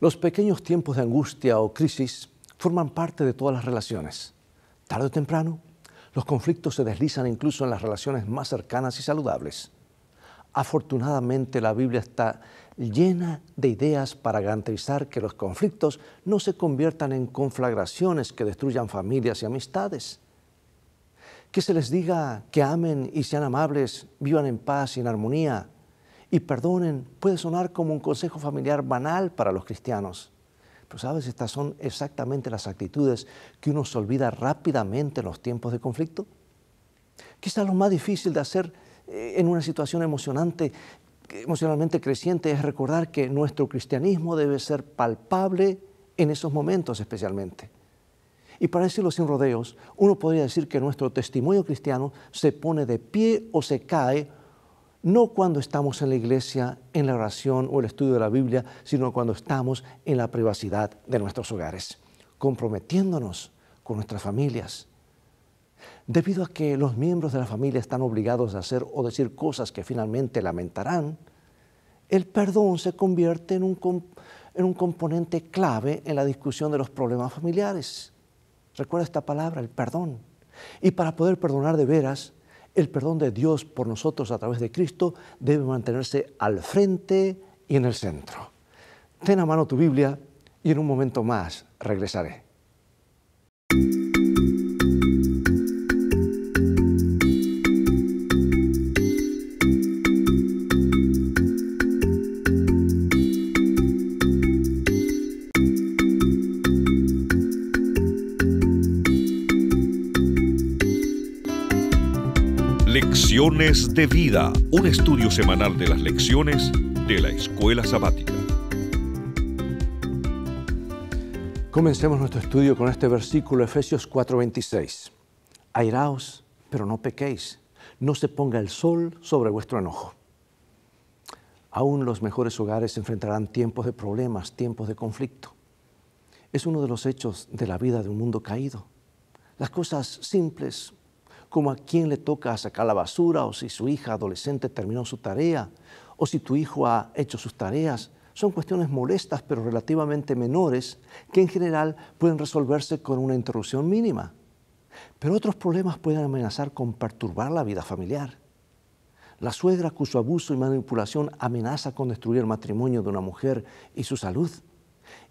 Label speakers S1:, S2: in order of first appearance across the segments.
S1: Los pequeños tiempos de angustia o crisis forman parte de todas las relaciones. Tarde o temprano, los conflictos se deslizan incluso en las relaciones más cercanas y saludables. Afortunadamente, la Biblia está llena de ideas para garantizar que los conflictos no se conviertan en conflagraciones que destruyan familias y amistades. Que se les diga que amen y sean amables, vivan en paz y en armonía, y perdonen puede sonar como un consejo familiar banal para los cristianos. Pero sabes, estas son exactamente las actitudes que uno se olvida rápidamente en los tiempos de conflicto. Quizás lo más difícil de hacer eh, en una situación emocionante, emocionalmente creciente es recordar que nuestro cristianismo debe ser palpable en esos momentos especialmente. Y para decirlo sin rodeos, uno podría decir que nuestro testimonio cristiano se pone de pie o se cae no cuando estamos en la iglesia, en la oración o el estudio de la Biblia, sino cuando estamos en la privacidad de nuestros hogares, comprometiéndonos con nuestras familias. Debido a que los miembros de la familia están obligados a hacer o decir cosas que finalmente lamentarán, el perdón se convierte en un, componente clave en la discusión de los problemas familiares. Recuerda esta palabra, el perdón. Y para poder perdonar de veras, el perdón de Dios por nosotros a través de Cristo debe mantenerse al frente y en el centro. Ten a mano tu Biblia y en un momento más regresaré. Lecciones de Vida, un estudio semanal de las lecciones de la escuela sabática. Comencemos nuestro estudio con este versículo, Efesios 4:26. Airaos, pero no pequéis, no se ponga el sol sobre vuestro enojo. Aún los mejores hogares enfrentarán tiempos de problemas, tiempos de conflicto. Es uno de los hechos de la vida de un mundo caído. Las cosas simples como a quién le toca sacar la basura, o si su hija adolescente terminó su tarea, o si tu hijo ha hecho sus tareas. Son cuestiones molestas pero relativamente menores que en general pueden resolverse con una interrupción mínima. Pero otros problemas pueden amenazar con perturbar la vida familiar. La suegra cuyo abuso y manipulación amenaza con destruir el matrimonio de una mujer y su salud.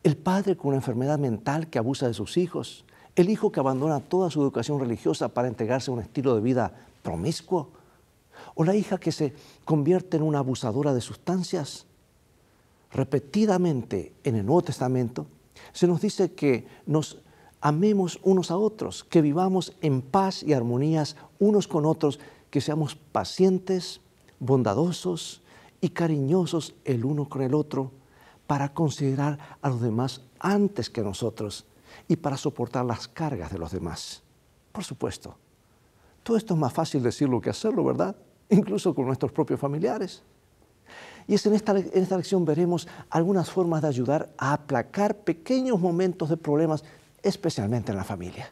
S1: El padre con una enfermedad mental que abusa de sus hijos. El hijo que abandona toda su educación religiosa para entregarse a un estilo de vida promiscuo. O la hija que se convierte en una abusadora de sustancias. Repetidamente en el Nuevo Testamento se nos dice que nos amemos unos a otros, que vivamos en paz y armonías unos con otros, que seamos pacientes, bondadosos y cariñosos el uno con el otro para considerar a los demás antes que nosotros y para soportar las cargas de los demás. Por supuesto. Todo esto es más fácil decirlo que hacerlo, ¿verdad? Incluso con nuestros propios familiares. Y es en esta, en esta lección veremos algunas formas de ayudar a aplacar pequeños momentos de problemas, especialmente en la familia.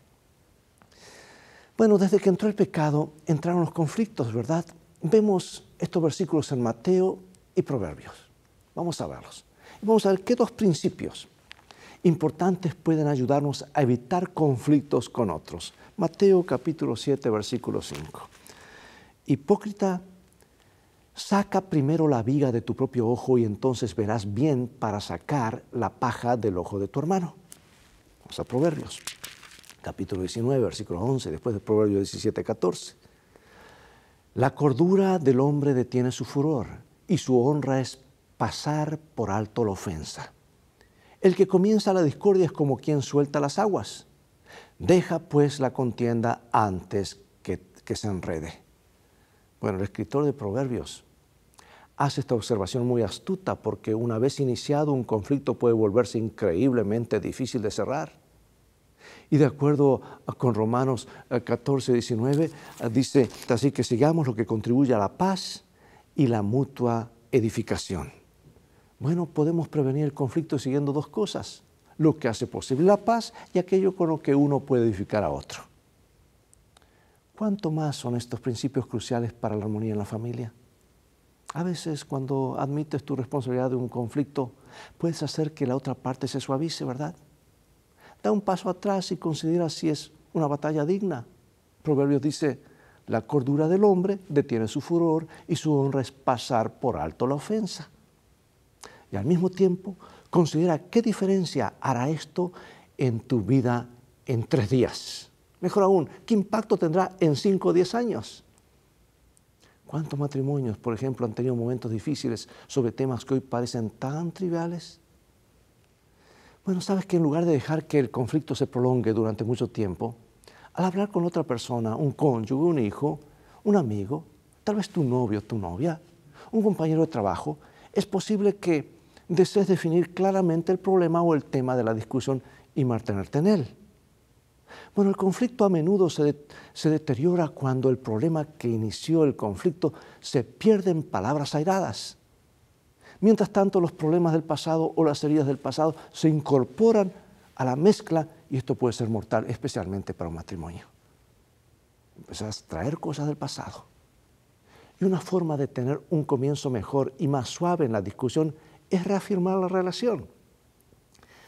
S1: Bueno, desde que entró el pecado, entraron los conflictos, ¿verdad? Vemos estos versículos en Mateo y Proverbios. Vamos a verlos. Vamos a ver qué dos principios importantes pueden ayudarnos a evitar conflictos con otros. Mateo capítulo 7, versículo 5. Hipócrita, saca primero la viga de tu propio ojo y entonces verás bien para sacar la paja del ojo de tu hermano. Vamos a Proverbios, capítulo 19, versículo 11, después de Proverbios 17, 14. La cordura del hombre detiene su furor y su honra es pasar por alto la ofensa. El que comienza la discordia es como quien suelta las aguas. Deja pues la contienda antes que, se enrede. Bueno, el escritor de Proverbios hace esta observación muy astuta porque una vez iniciado un conflicto puede volverse increíblemente difícil de cerrar. Y de acuerdo con Romanos 14, eh, 19, eh, dice así que sigamos lo que contribuye a la paz y la mutua edificación. Bueno, podemos prevenir el conflicto siguiendo dos cosas, lo que hace posible la paz y aquello con lo que uno puede edificar a otro. ¿Cuánto más son estos principios cruciales para la armonía en la familia? A veces cuando admites tu responsabilidad de un conflicto, puedes hacer que la otra parte se suavice, ¿verdad? Da un paso atrás y considera si es una batalla digna. Proverbios dice, la cordura del hombre detiene su furor y su honra es pasar por alto la ofensa y al mismo tiempo considera qué diferencia hará esto en tu vida en tres días. Mejor aún, ¿qué impacto tendrá en cinco o diez años? ¿Cuántos matrimonios, por ejemplo, han tenido momentos difíciles sobre temas que hoy parecen tan triviales? Bueno, sabes que en lugar de dejar que el conflicto se prolongue durante mucho tiempo, al hablar con otra persona, un cónyuge, un hijo, un amigo, tal vez tu novio, tu novia, un compañero de trabajo, es posible que desees definir claramente el problema o el tema de la discusión y mantenerte en él. Bueno, el conflicto a menudo se, deteriora cuando el problema que inició el conflicto se pierde en palabras airadas. Mientras tanto, los problemas del pasado o las heridas del pasado se incorporan a la mezcla y esto puede ser mortal, especialmente para un matrimonio. Empiezas a traer cosas del pasado. Y una forma de tener un comienzo mejor y más suave en la discusión es reafirmar la relación.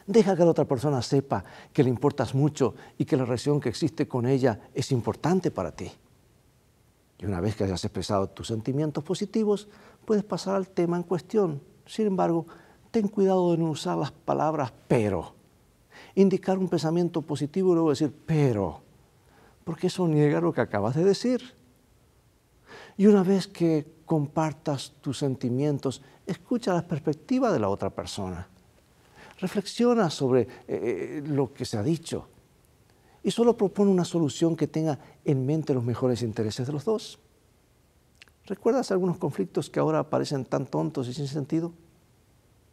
S1: Deja que la otra persona sepa que le importas mucho y que la relación que existe con ella es importante para ti. Y una vez que hayas expresado tus sentimientos positivos, puedes pasar al tema en cuestión. Sin embargo, ten cuidado de no usar las palabras pero. Indicar un pensamiento positivo y luego decir pero, porque eso niega lo que acabas de decir. Y una vez que compartas tus sentimientos, escucha la perspectiva de la otra persona. Reflexiona sobre eh, eh, lo que se ha dicho y solo propone una solución que tenga en mente los mejores intereses de los dos. ¿Recuerdas algunos conflictos que ahora parecen tan tontos y sin sentido?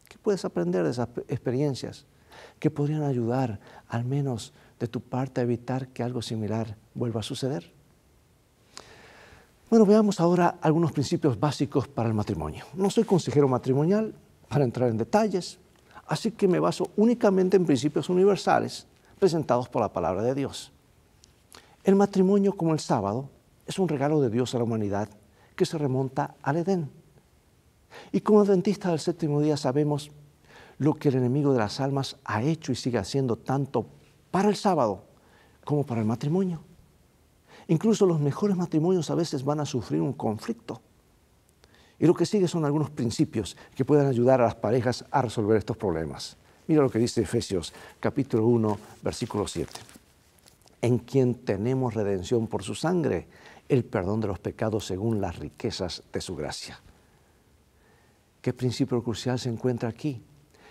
S1: ¿Qué puedes aprender de esas experiencias que podrían ayudar, al menos de tu parte, a evitar que algo similar vuelva a suceder? Bueno, veamos ahora algunos principios básicos para el matrimonio. No soy consejero matrimonial para entrar en detalles, así que me baso únicamente en principios universales presentados por la palabra de Dios. El matrimonio como el sábado es un regalo de Dios a la humanidad que se remonta al Edén. Y como adventistas del séptimo día sabemos lo que el enemigo de las almas ha hecho y sigue haciendo tanto para el sábado como para el matrimonio. Incluso los mejores matrimonios a veces van a sufrir un conflicto. Y lo que sigue son algunos principios que pueden ayudar a las parejas a resolver estos problemas. Mira lo que dice Efesios capítulo 1, versículo 7. En quien tenemos redención por su sangre, el perdón de los pecados según las riquezas de su gracia. ¿Qué principio crucial se encuentra aquí?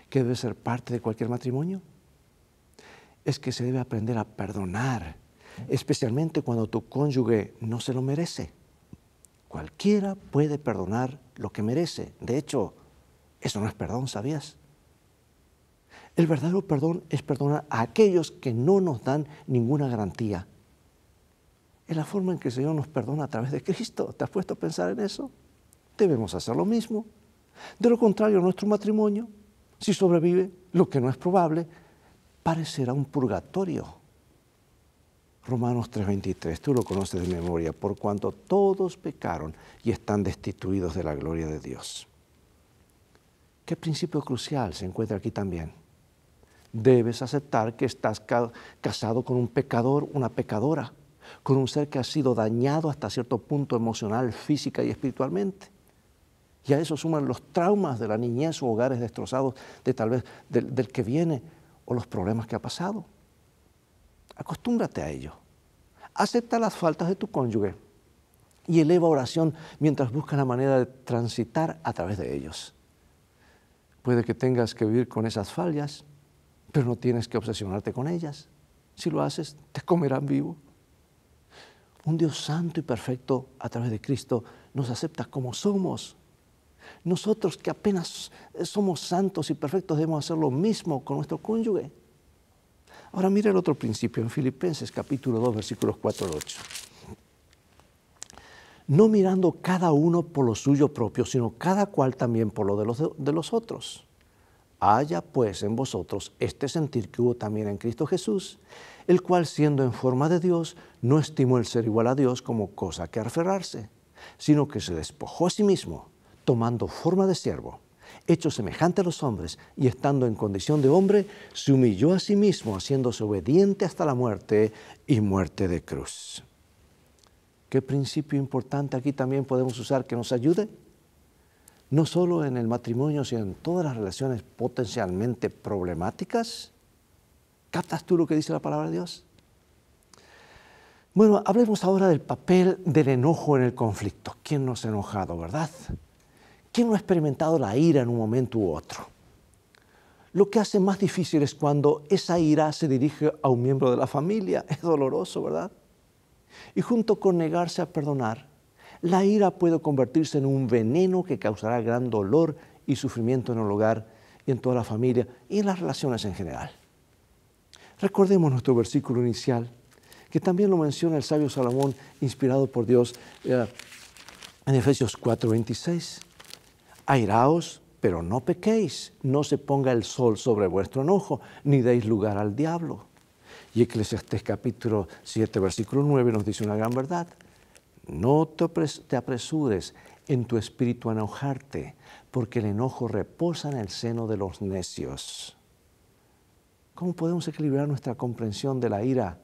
S1: ¿Qué debe ser parte de cualquier matrimonio? Es que se debe aprender a perdonar especialmente cuando tu cónyuge no se lo merece. Cualquiera puede perdonar lo que merece. De hecho, eso no es perdón, ¿sabías? El verdadero perdón es perdonar a aquellos que no nos dan ninguna garantía. Es la forma en que el Señor nos perdona a través de Cristo. ¿Te has puesto a pensar en eso? Debemos hacer lo mismo. De lo contrario, nuestro matrimonio, si sobrevive, lo que no es probable, parecerá un purgatorio. Romanos 3:23, tú lo conoces de memoria, por cuanto todos pecaron y están destituidos de la gloria de Dios. ¿Qué principio crucial se encuentra aquí también? Debes aceptar que estás casado con un pecador, una pecadora, con un ser que ha sido dañado hasta cierto punto emocional, física y espiritualmente. Y a eso suman los traumas de la niñez o hogares destrozados de tal vez del que viene o los problemas que ha pasado. Acostúmbrate a ello. Acepta las faltas de tu cónyuge y eleva oración mientras buscas la manera de transitar a través de ellos. Puede que tengas que vivir con esas fallas, pero no tienes que obsesionarte con ellas. Si lo haces, te comerán vivo. Un Dios santo y perfecto a través de Cristo nos acepta como somos. Nosotros que apenas somos santos y perfectos debemos hacer lo mismo con nuestro cónyuge. Ahora mire el otro principio en Filipenses capítulo 2 versículos 4 al 8. No mirando cada uno por lo suyo propio, sino cada cual también por lo de los, de los otros. Haya pues en vosotros este sentir que hubo también en Cristo Jesús, el cual siendo en forma de Dios, no estimó el ser igual a Dios como cosa que aferrarse, sino que se despojó a sí mismo, tomando forma de siervo hecho semejante a los hombres y estando en condición de hombre, se humilló a sí mismo, haciéndose obediente hasta la muerte y muerte de cruz. ¿Qué principio importante aquí también podemos usar que nos ayude? No solo en el matrimonio, sino en todas las relaciones potencialmente problemáticas. ¿Captas tú lo que dice la palabra de Dios? Bueno, hablemos ahora del papel del enojo en el conflicto. ¿Quién nos ha enojado, verdad? ¿Quién no ha experimentado la ira en un momento u otro? Lo que hace más difícil es cuando esa ira se dirige a un miembro de la familia. Es doloroso, ¿verdad? Y junto con negarse a perdonar, la ira puede convertirse en un veneno que causará gran dolor y sufrimiento en el hogar y en toda la familia y en las relaciones en general. Recordemos nuestro versículo inicial, que también lo menciona el sabio Salomón, inspirado por Dios eh, en Efesios 4:26 airaos, pero no pequéis, no se ponga el sol sobre vuestro enojo, ni deis lugar al diablo. Y Eclesiastés capítulo 7, versículo 9 nos dice una gran verdad. No te apresures en tu espíritu a enojarte, porque el enojo reposa en el seno de los necios. ¿Cómo podemos equilibrar nuestra comprensión de la ira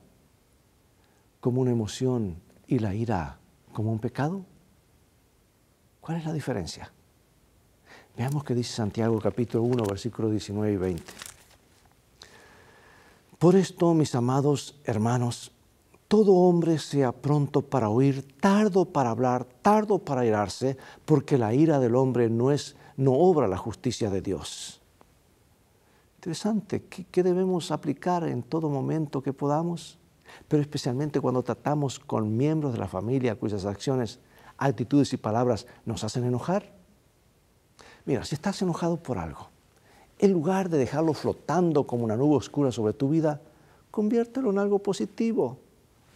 S1: como una emoción y la ira como un pecado? ¿Cuál es la diferencia? Veamos qué dice Santiago capítulo 1, versículos 19 y 20. Por esto, mis amados hermanos, todo hombre sea pronto para oír, tardo para hablar, tardo para irarse, porque la ira del hombre no es no obra la justicia de Dios. Interesante, qué debemos aplicar en todo momento que podamos? Pero especialmente cuando tratamos con miembros de la familia cuyas acciones, actitudes y palabras nos hacen enojar. Mira, si estás enojado por algo, en lugar de dejarlo flotando como una nube oscura sobre tu vida, conviértelo en algo positivo.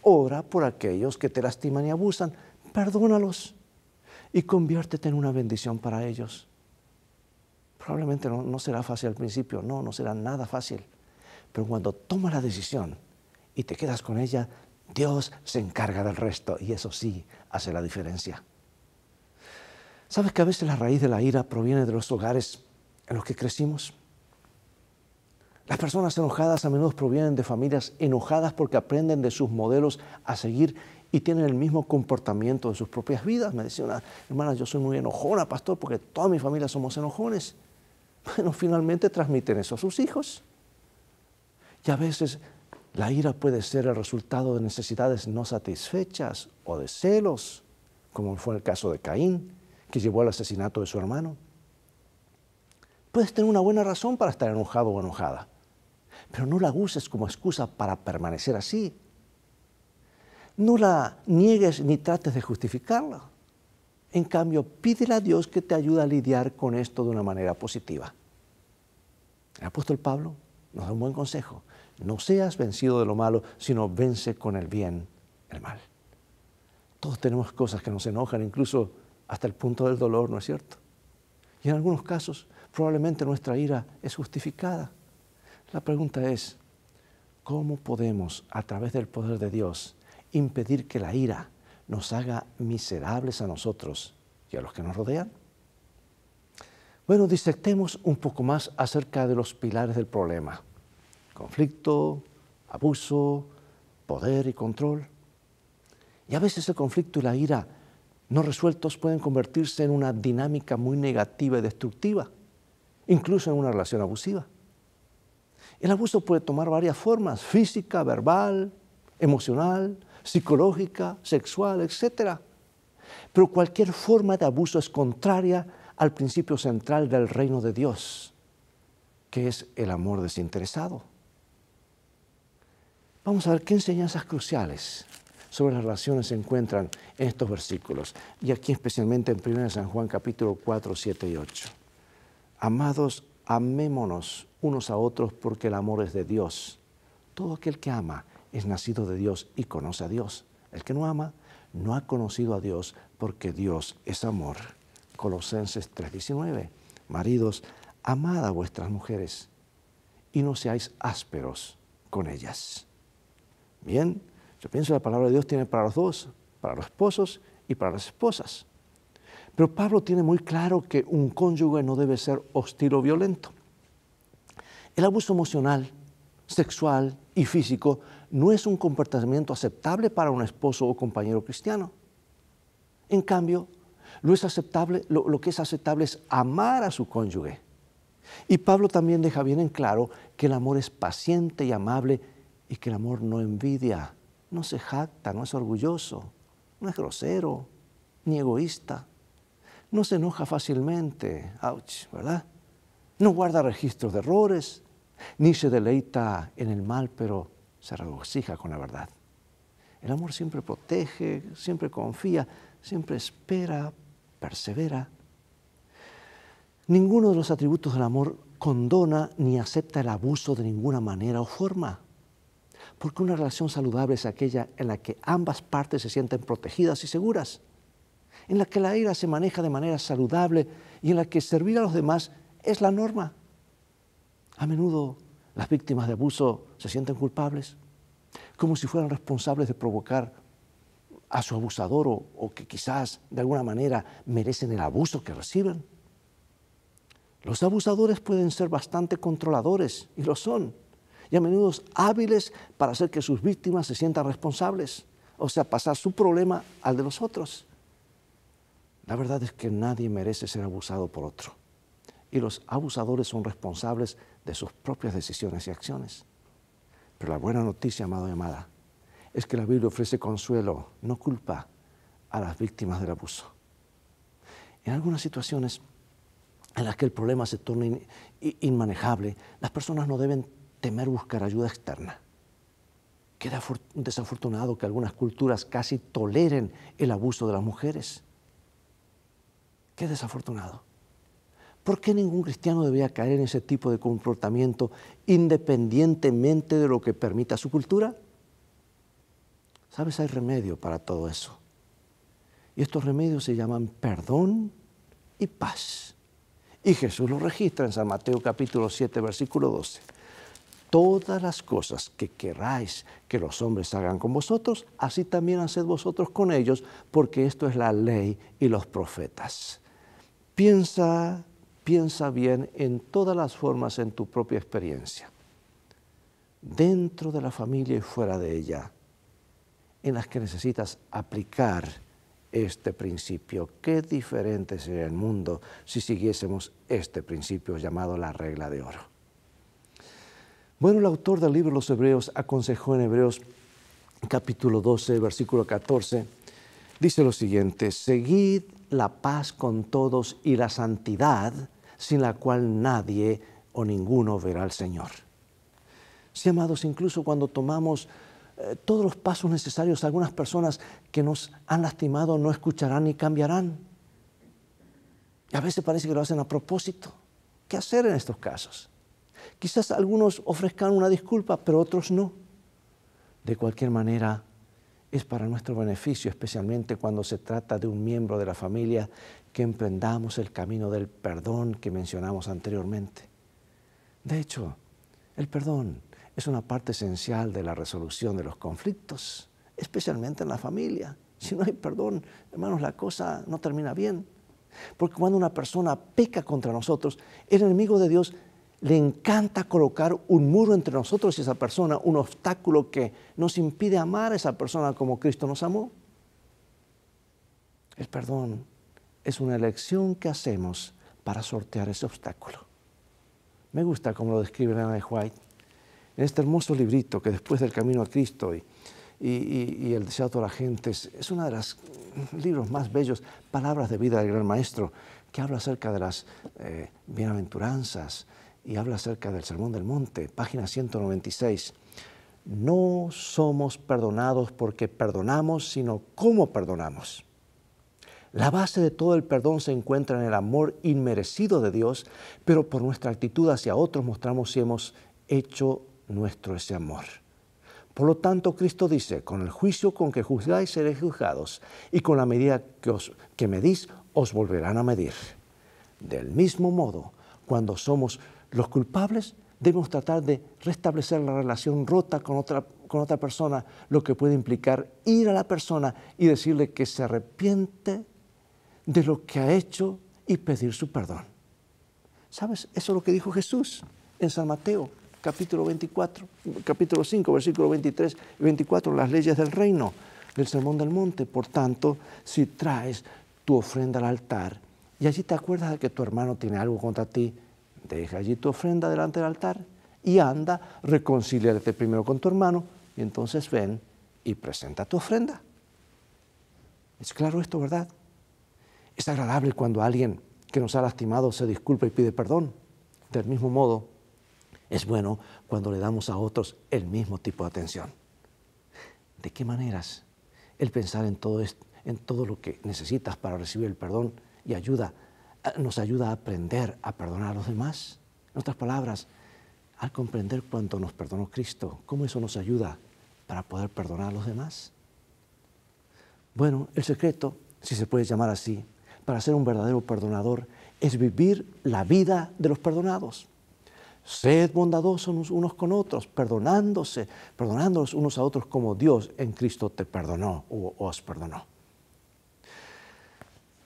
S1: Ora por aquellos que te lastiman y abusan, perdónalos y conviértete en una bendición para ellos. Probablemente no, será fácil al principio, no, no será nada fácil. Pero cuando tomas la decisión y te quedas con ella, Dios se encarga del resto y eso sí hace la diferencia. ¿Sabes que a veces la raíz de la ira proviene de los hogares en los que crecimos? Las personas enojadas a menudo provienen de familias enojadas porque aprenden de sus modelos a seguir y tienen el mismo comportamiento en sus propias vidas. Me decía una hermana, yo soy muy enojona, pastor, porque toda mi familia somos enojones. Bueno, finalmente transmiten eso a sus hijos. Y a veces la ira puede ser el resultado de necesidades no satisfechas o de celos, como fue el caso de Caín llevó al asesinato de su hermano? Puedes tener una buena razón para estar enojado o enojada, pero no la uses como excusa para permanecer así. No la niegues ni trates de justificarla. En cambio, pídele a Dios que te ayude a lidiar con esto de una manera positiva. El apóstol Pablo nos da un buen consejo. No seas vencido de lo malo, sino vence con el bien el mal. Todos tenemos cosas que nos enojan, incluso hasta el punto del dolor, ¿no es cierto? Y en algunos casos probablemente nuestra ira es justificada. La pregunta es, ¿cómo podemos, a través del poder de Dios, impedir que la ira nos haga miserables a nosotros y a los que nos rodean? Bueno, disectemos un poco más acerca de los pilares del problema. Conflicto, abuso, poder y control. Y a veces el conflicto y la ira no resueltos pueden convertirse en una dinámica muy negativa y destructiva, incluso en una relación abusiva. El abuso puede tomar varias formas, física, verbal, emocional, psicológica, sexual, etc. Pero cualquier forma de abuso es contraria al principio central del reino de Dios, que es el amor desinteresado. Vamos a ver qué enseñanzas cruciales sobre las relaciones se encuentran en estos versículos, y aquí especialmente en 1 San Juan capítulo 4, 7 y 8. Amados, amémonos unos a otros porque el amor es de Dios. Todo aquel que ama es nacido de Dios y conoce a Dios. El que no ama no ha conocido a Dios porque Dios es amor. Colosenses 19. Maridos, amad a vuestras mujeres y no seáis ásperos con ellas. Bien, yo pienso que la palabra de Dios tiene para los dos, para los esposos y para las esposas. Pero Pablo tiene muy claro que un cónyuge no debe ser hostil o violento. El abuso emocional, sexual y físico no es un comportamiento aceptable para un esposo o compañero cristiano. En cambio, lo, lo que es aceptable es amar a su cónyuge. Y Pablo también deja bien en claro que el amor es paciente y amable y que el amor no envidia no se jacta, no es orgulloso, no es grosero, ni egoísta, no se enoja fácilmente, ouch, ¿verdad? No guarda registros de errores, ni se deleita en el mal, pero se regocija con la verdad. El amor siempre protege, siempre confía, siempre espera, persevera. Ninguno de los atributos del amor condona ni acepta el abuso de ninguna manera o forma. Porque una relación saludable es aquella en la que ambas partes se sienten protegidas y seguras, en la que la ira se maneja de manera saludable y en la que servir a los demás es la norma. A menudo las víctimas de abuso se sienten culpables, como si fueran responsables de provocar a su abusador o, que quizás de alguna manera merecen el abuso que reciben. Los abusadores pueden ser bastante controladores, y lo son, y a menudo hábiles para hacer que sus víctimas se sientan responsables, o sea, pasar su problema al de los otros. La verdad es que nadie merece ser abusado por otro, y los abusadores son responsables de sus propias decisiones y acciones. Pero la buena noticia, amado y amada, es que la Biblia ofrece consuelo, no culpa, a las víctimas del abuso. En algunas situaciones en las que el problema se torna inmanejable, las personas no deben temer buscar ayuda externa. Queda desafortunado que algunas culturas casi toleren el abuso de las mujeres. Qué desafortunado. ¿Por qué ningún cristiano debería caer en ese tipo de comportamiento independientemente de lo que permita su cultura? ¿Sabes? Hay remedio para todo eso. Y estos remedios se llaman perdón y paz. Y Jesús lo registra en San Mateo capítulo 7, versículo 12 todas las cosas que queráis que los hombres hagan con vosotros, así también haced vosotros con ellos, porque esto es la ley y los profetas. Piensa, piensa bien en todas las formas en tu propia experiencia, dentro de la familia y fuera de ella, en las que necesitas aplicar este principio. Qué diferente sería el mundo si siguiésemos este principio llamado la regla de oro. Bueno, el autor del libro de los Hebreos aconsejó en Hebreos capítulo 12, versículo 14, dice lo siguiente, seguid la paz con todos y la santidad sin la cual nadie o ninguno verá al Señor. Sí, amados, incluso cuando tomamos eh, todos los pasos necesarios, algunas personas que nos han lastimado no escucharán ni cambiarán. Y a veces parece que lo hacen a propósito. ¿Qué hacer en estos casos? Quizás algunos ofrezcan una disculpa, pero otros no. De cualquier manera, es para nuestro beneficio, especialmente cuando se trata de un miembro de la familia, que emprendamos el camino del perdón que mencionamos anteriormente. De hecho, el perdón es una parte esencial de la resolución de los conflictos, especialmente en la familia. Si no hay perdón, hermanos, la cosa no termina bien. Porque cuando una persona peca contra nosotros, el enemigo de Dios le encanta colocar un muro entre nosotros y esa persona, un obstáculo que nos impide amar a esa persona como Cristo nos amó. El perdón es una elección que hacemos para sortear ese obstáculo. Me gusta como lo describe Ana de White en este hermoso librito que después del Camino a Cristo y, El deseo de la gente es, es uno de los libros más bellos, Palabras de vida del Gran Maestro, que habla acerca de las eh, bienaventuranzas, y habla acerca del Sermón del Monte, página 196. No somos perdonados porque perdonamos, sino cómo perdonamos. La base de todo el perdón se encuentra en el amor inmerecido de Dios, pero por nuestra actitud hacia otros mostramos si hemos hecho nuestro ese amor. Por lo tanto, Cristo dice, con el juicio con que juzgáis seréis juzgados, y con la medida que, que medís os volverán a medir. Del mismo modo, cuando somos los culpables debemos tratar de restablecer la relación rota con otra, persona, lo que puede implicar ir a la persona y decirle que se arrepiente de lo que ha hecho y pedir su perdón. ¿Sabes? Eso es lo que dijo Jesús en San Mateo, capítulo 24, capítulo 5, versículo 23 y 24, las leyes del reino, del sermón del monte. Por tanto, si traes tu ofrenda al altar y allí te acuerdas de que tu hermano tiene algo contra ti, deja allí tu ofrenda delante del altar y anda, reconcíliate primero con tu hermano y entonces ven y presenta tu ofrenda. Es claro esto, ¿verdad? Es agradable cuando alguien que nos ha lastimado se disculpa y pide perdón. Del mismo modo, es bueno cuando le damos a otros el mismo tipo de atención. ¿De qué maneras? El pensar en todo, en todo lo que necesitas para recibir el perdón y ayuda nos ayuda a aprender a perdonar a los demás. En otras palabras, al comprender cuánto nos perdonó Cristo, cómo eso nos ayuda para poder perdonar a los demás. Bueno, el secreto, si se puede llamar así, para ser un verdadero perdonador es vivir la vida de los perdonados. Sed bondadosos unos con otros, perdonándose, perdonándonos unos a otros como Dios en Cristo te perdonó o os perdonó.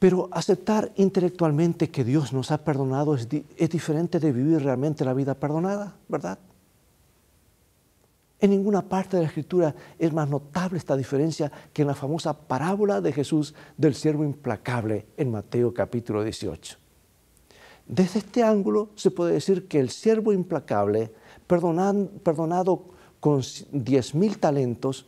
S1: Pero aceptar intelectualmente que Dios nos ha perdonado es, diferente de vivir realmente la vida perdonada, ¿verdad? En ninguna parte de la escritura es más notable esta diferencia que en la famosa parábola de Jesús del siervo implacable en Mateo capítulo 18. Desde este ángulo se puede decir que el siervo implacable, perdonado con 10.000 talentos,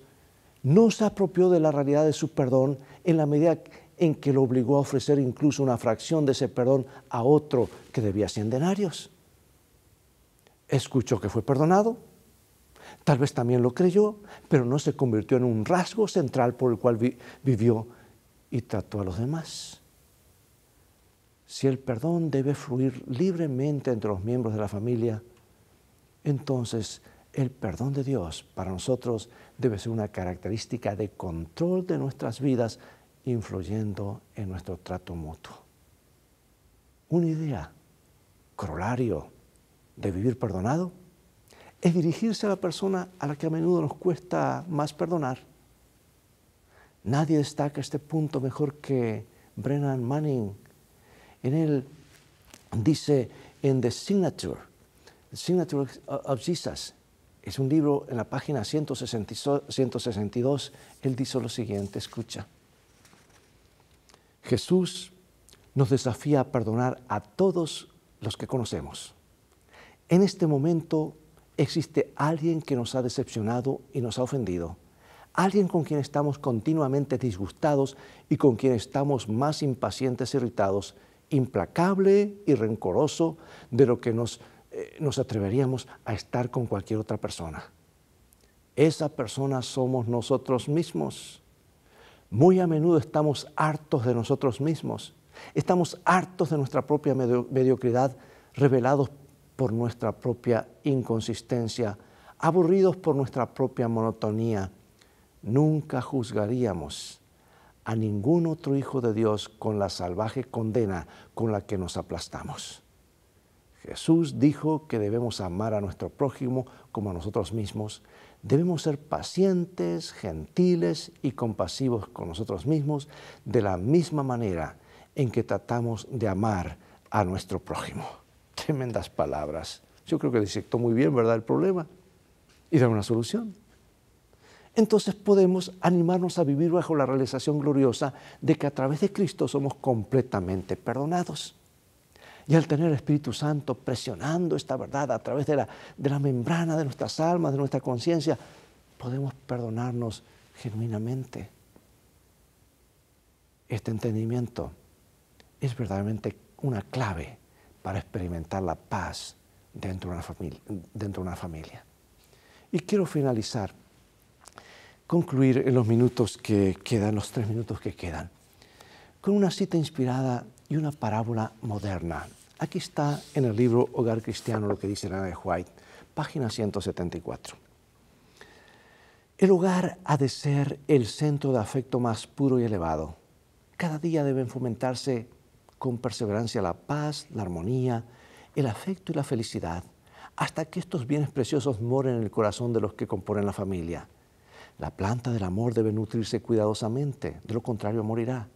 S1: no se apropió de la realidad de su perdón en la medida que en que lo obligó a ofrecer incluso una fracción de ese perdón a otro que debía 100 denarios. Escuchó que fue perdonado, tal vez también lo creyó, pero no se convirtió en un rasgo central por el cual vivió y trató a los demás. Si el perdón debe fluir libremente entre los miembros de la familia, entonces el perdón de Dios para nosotros debe ser una característica de control de nuestras vidas influyendo en nuestro trato mutuo. Una idea, corolario de vivir perdonado, es dirigirse a la persona a la que a menudo nos cuesta más perdonar. Nadie destaca este punto mejor que Brennan Manning. En él dice, en The Signature, The Signature of Jesus, es un libro en la página 162, él dice lo siguiente, escucha. Jesús nos desafía a perdonar a todos los que conocemos. En este momento existe alguien que nos ha decepcionado y nos ha ofendido, alguien con quien estamos continuamente disgustados y con quien estamos más impacientes, irritados, implacable y rencoroso de lo que nos, eh, nos atreveríamos a estar con cualquier otra persona. Esa persona somos nosotros mismos. Muy a menudo estamos hartos de nosotros mismos, estamos hartos de nuestra propia mediocridad, revelados por nuestra propia inconsistencia, aburridos por nuestra propia monotonía. Nunca juzgaríamos a ningún otro hijo de Dios con la salvaje condena con la que nos aplastamos. Jesús dijo que debemos amar a nuestro prójimo como a nosotros mismos, Debemos ser pacientes, gentiles y compasivos con nosotros mismos de la misma manera en que tratamos de amar a nuestro prójimo. Tremendas palabras. Yo creo que disectó muy bien, ¿verdad?, el problema y da una solución. Entonces podemos animarnos a vivir bajo la realización gloriosa de que a través de Cristo somos completamente perdonados. Y al tener el Espíritu Santo presionando esta verdad a través de la, membrana de nuestras almas, de nuestra conciencia, podemos perdonarnos genuinamente. Este entendimiento es verdaderamente una clave para experimentar la paz dentro de una familia. Dentro de una familia. Y quiero finalizar, concluir en los minutos que quedan, los tres minutos que quedan, con una cita inspirada y una parábola moderna. Aquí está en el libro Hogar Cristiano lo que dice Ana de White, página 174. El hogar ha de ser el centro de afecto más puro y elevado. Cada día deben fomentarse con perseverancia la paz, la armonía, el afecto y la felicidad, hasta que estos bienes preciosos moren en el corazón de los que componen la familia. La planta del amor debe nutrirse cuidadosamente, de lo contrario morirá.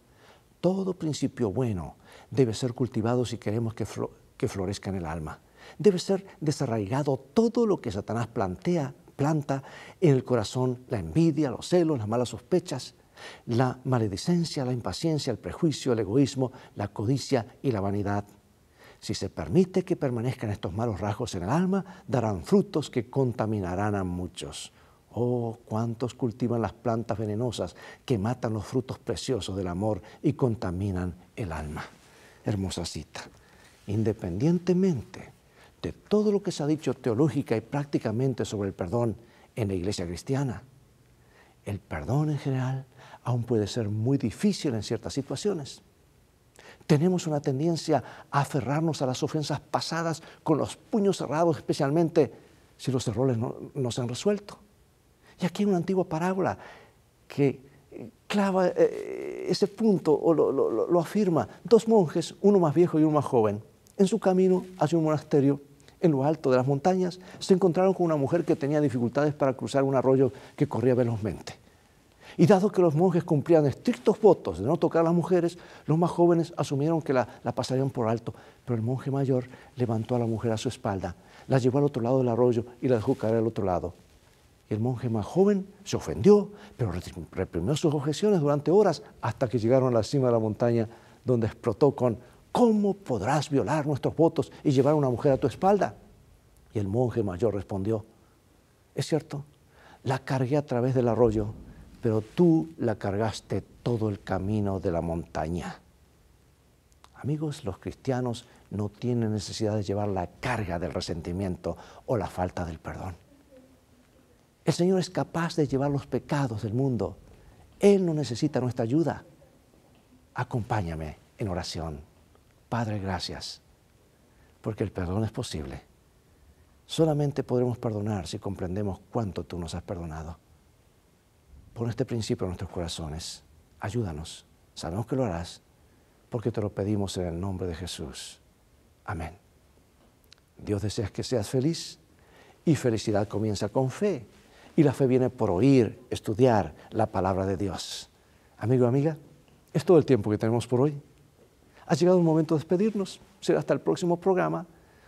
S1: Todo principio bueno debe ser cultivado si queremos que, florezca en el alma. Debe ser desarraigado todo lo que Satanás plantea, planta en el corazón, la envidia, los celos, las malas sospechas, la maledicencia, la impaciencia, el prejuicio, el egoísmo, la codicia y la vanidad. Si se permite que permanezcan estos malos rasgos en el alma, darán frutos que contaminarán a muchos. Oh, cuántos cultivan las plantas venenosas que matan los frutos preciosos del amor y contaminan el alma. Hermosa cita. Independientemente de todo lo que se ha dicho teológica y prácticamente sobre el perdón en la iglesia cristiana, el perdón en general aún puede ser muy difícil en ciertas situaciones. Tenemos una tendencia a aferrarnos a las ofensas pasadas con los puños cerrados, especialmente si los errores no, no se han resuelto. Y aquí hay una antigua parábola que eh, clava eh, ese punto o lo, afirma. Dos monjes, uno más viejo y uno más joven, en su camino hacia un monasterio en lo alto de las montañas, se encontraron con una mujer que tenía dificultades para cruzar un arroyo que corría velozmente. Y dado que los monjes cumplían estrictos votos de no tocar a las mujeres, los más jóvenes asumieron que la, la pasarían por alto, pero el monje mayor levantó a la mujer a su espalda, la llevó al otro lado del arroyo y la dejó caer al otro lado. El monje más joven se ofendió, pero reprimió sus objeciones durante horas hasta que llegaron a la cima de la montaña, donde explotó con, ¿cómo podrás violar nuestros votos y llevar a una mujer a tu espalda? Y el monje mayor respondió, es cierto, la cargué a través del arroyo, pero tú la cargaste todo el camino de la montaña. Amigos, los cristianos no tienen necesidad de llevar la carga del resentimiento o la falta del perdón. El Señor es capaz de llevar los pecados del mundo. Él no necesita nuestra ayuda. Acompáñame en oración. Padre, gracias, porque el perdón es posible. Solamente podremos perdonar si comprendemos cuánto tú nos has perdonado. Pon este principio en nuestros corazones. Ayúdanos. Sabemos que lo harás, porque te lo pedimos en el nombre de Jesús. Amén. Dios desea que seas feliz y felicidad comienza con fe y la fe viene por oír, estudiar la palabra de Dios. Amigo, amiga, es todo el tiempo que tenemos por hoy. Ha llegado el momento de despedirnos. Será hasta el próximo programa,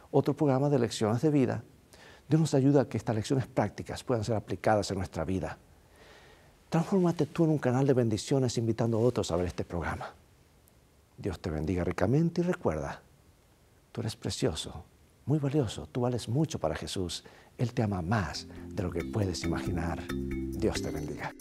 S1: otro programa de lecciones de vida. Dios nos ayuda a que estas lecciones prácticas puedan ser aplicadas en nuestra vida. Transfórmate tú en un canal de bendiciones invitando a otros a ver este programa. Dios te bendiga ricamente y recuerda, tú eres precioso muy valioso, tú vales mucho para Jesús, Él te ama más de lo que puedes imaginar. Dios te bendiga.